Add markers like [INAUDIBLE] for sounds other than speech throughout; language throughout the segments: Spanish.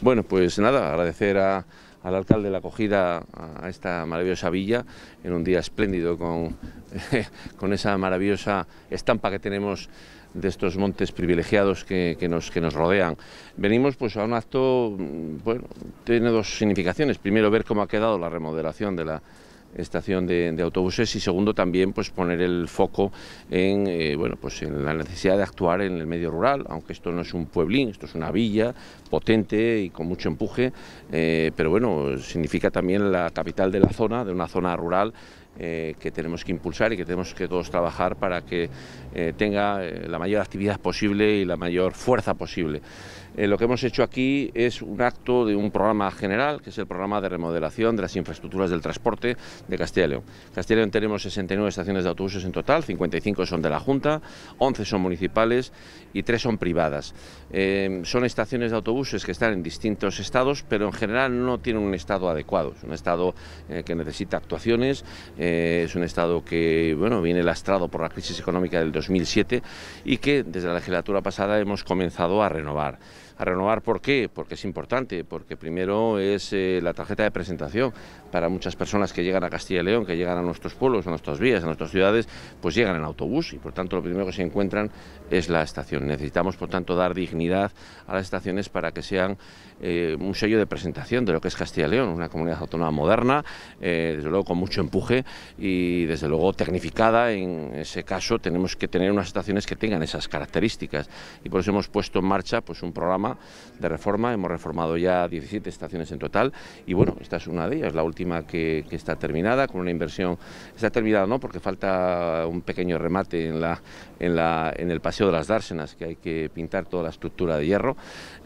Bueno, pues nada, agradecer al alcalde la acogida a esta maravillosa villa en un día espléndido con, [LAUGHS] con esa maravillosa estampa que tenemos de estos montes privilegiados que, que, nos, que nos rodean. Venimos pues a un acto, mm, bueno, tiene dos significaciones. Primero, ver cómo ha quedado la remodelación de la, estación de, autobuses y segundo también pues poner el foco en eh, bueno pues en la necesidad de actuar en el medio rural aunque esto no es un pueblín esto es una villa potente y con mucho empuje eh, pero bueno significa también la capital de la zona de una zona rural eh, que tenemos que impulsar y que tenemos que todos trabajar para que eh, tenga eh, la mayor actividad posible y la mayor fuerza posible. lo que hemos hecho aquí es un acto de un programa general, que es el programa de remodelación de las infraestructuras del transporte de Castilla y León. Castilla y León tenemos 69 estaciones de autobuses en total, 55 son de la Junta, 11 son municipales y 3 son privadas. son estaciones de autobuses que están en distintos estados, pero en general no tienen un estado adecuado, es un estado que necesita actuaciones eh, es un Estado que bueno, viene lastrado por la crisis económica del 2007 y que desde la legislatura pasada hemos comenzado a renovar. ¿A renovar por qué? Porque es importante, porque primero es eh, la tarjeta de presentación para muchas personas que llegan a Castilla y León, que llegan a nuestros pueblos, a nuestras vías, a nuestras ciudades, pues llegan en autobús y por tanto lo primero que se encuentran es la estación. Necesitamos por tanto dar dignidad a las estaciones para que sean eh, un sello de presentación de lo que es Castilla y León, una comunidad autónoma moderna, desde luego con mucho empuje y desde luego tecnificada. En ese caso tenemos que tener unas estaciones que tengan esas características y por eso hemos puesto en marcha pues, un programa de reforma. Hemos reformado ya 17 estaciones en total y bueno, esta es una de ellas, la última que, está terminada con una inversión. Está terminada no porque falta un pequeño remate en, la, en, la, en el Paseo de las Dársenas que hay que pintar toda la estructura de hierro,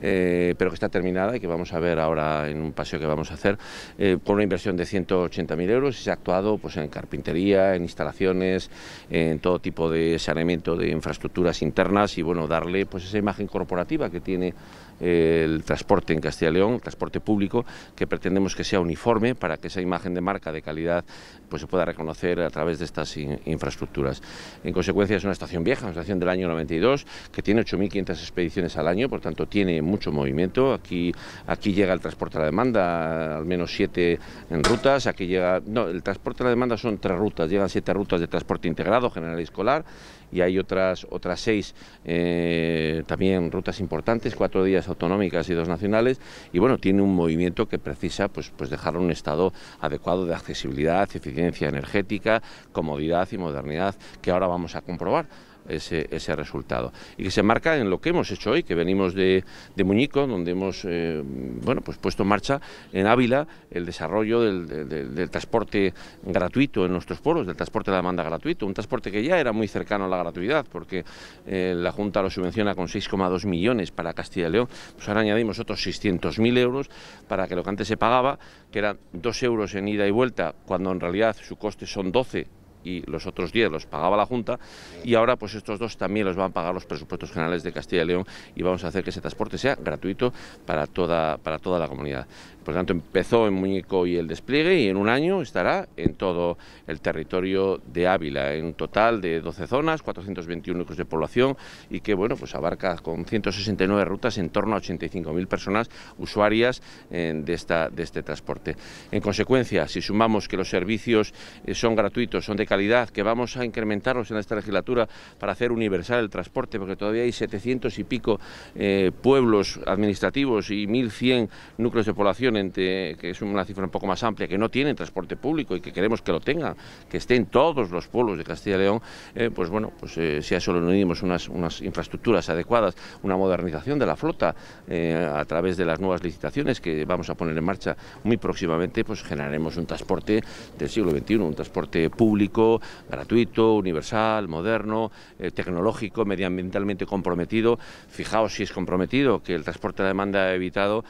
eh, pero que está terminada y que vamos a ver ahora en un paseo que vamos a hacer eh, con una inversión de 180.000 euros se ha actuado pues en carpintería, en instalaciones, en todo tipo de saneamiento de infraestructuras internas y bueno, darle pues esa imagen corporativa que tiene el transporte en Castilla y León, el transporte público, que pretendemos que sea uniforme para que esa imagen de marca de calidad pues, se pueda reconocer a través de estas infraestructuras. En consecuencia es una estación vieja, una estación del año 92, que tiene 8.500 expediciones al año, por tanto tiene mucho movimiento. Aquí, aquí llega el transporte a la demanda, al menos siete en rutas, aquí llega... No, el transporte a la demanda son tres rutas, llegan siete rutas de transporte integrado, general y escolar, y hay otras, otras seis eh, también rutas importantes, cuatro días autonómicas y dos nacionales, y bueno, tiene un movimiento que precisa pues, pues dejar un estado adecuado de accesibilidad, eficiencia energética, comodidad y modernidad que ahora vamos a comprobar ese, resultado. Y que se marca en lo que hemos hecho hoy, que venimos de, de Muñico, donde hemos eh, bueno, pues puesto en marcha en Ávila el desarrollo del, transporte gratuito en nuestros pueblos, del transporte de la demanda gratuito, un transporte que ya era muy cercano a la gratuidad, porque eh, la Junta lo subvenciona con 6,2 millones para Castilla y León, pues ahora añadimos otros 600.000 euros para que lo que antes se pagaba, que eran 2 euros en ida y vuelta, cuando en realidad su coste son 12 y los otros 10 los pagaba la Junta y ahora pues estos dos también los van a pagar los presupuestos generales de Castilla y León y vamos a hacer que ese transporte sea gratuito para toda, para toda la comunidad. Por tanto, empezó en Muñeco y el despliegue y en un año estará en todo el territorio de Ávila, en un total de 12 zonas, 421 núcleos de población y que bueno, pues abarca con 169 rutas en torno a 85.000 personas usuarias eh, de, de este transporte. En consecuencia, si sumamos que los servicios eh, son gratuitos, son de calidad, que vamos a incrementarlos en esta legislatura para hacer universal el transporte, porque todavía hay 700 y pico eh, pueblos administrativos y 1.100 núcleos de población que es una cifra un poco más amplia, que no tienen transporte público y que queremos que lo tengan, que esté en todos los pueblos de Castilla y León, eh, pues bueno, pues eh, si a eso le unimos unas, infraestructuras adecuadas, una modernización de la flota eh, a través de las nuevas licitaciones que vamos a poner en marcha muy próximamente, pues generaremos un transporte del siglo XXI, un transporte público, gratuito, universal, moderno, tecnológico, medioambientalmente comprometido. Fijaos si es comprometido que el transporte a la demanda ha evitado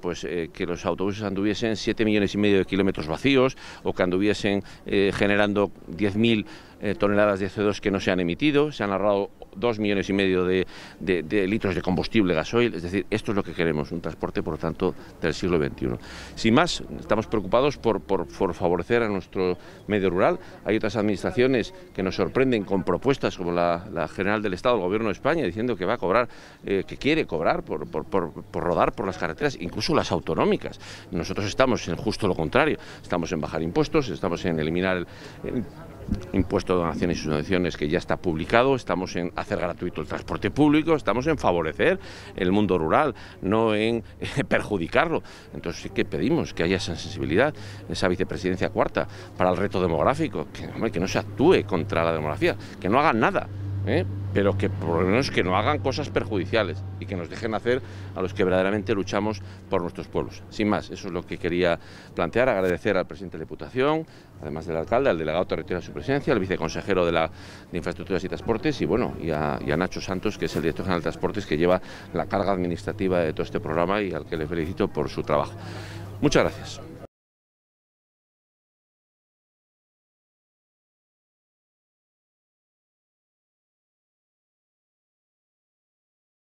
pues, que los os autobuses anduviesen 7 millones y medio de kilómetros vacíos o que anduviesen eh, generando 10.000 Eh, toneladas de CO2 que no se han emitido, se han ahorrado dos millones y medio de, litros de combustible gasoil, es decir, esto es lo que queremos, un transporte, por tanto, del siglo XXI. Sin más, estamos preocupados por, favorecer a nuestro medio rural. Hay otras administraciones que nos sorprenden con propuestas como la, General del Estado, el Gobierno de España, diciendo que va a cobrar, eh, que quiere cobrar por, rodar por las carreteras, incluso las autonómicas. Nosotros estamos en justo lo contrario, estamos en bajar impuestos, estamos en eliminar el impuesto de donaciones y subvenciones que ya está publicado, estamos en hacer gratuito el transporte público, estamos en favorecer el mundo rural, no en eh, perjudicarlo. Entonces sí que pedimos que haya esa sensibilidad, esa vicepresidencia cuarta para el reto demográfico, que, que no se actúe contra la demografía, que no hagan nada. ¿eh? pero que por lo menos que no hagan cosas perjudiciales y que nos dejen hacer a los que verdaderamente luchamos por nuestros pueblos. Sin más, eso es lo que quería plantear, agradecer al presidente de la Diputación, además del alcalde, al delegado territorial de su presidencia, al viceconsejero de, la, de Infraestructuras y Transportes y bueno, y a, y a, Nacho Santos, que es el director general de Transportes, que lleva la carga administrativa de todo este programa y al que le felicito por su trabajo. Muchas gracias.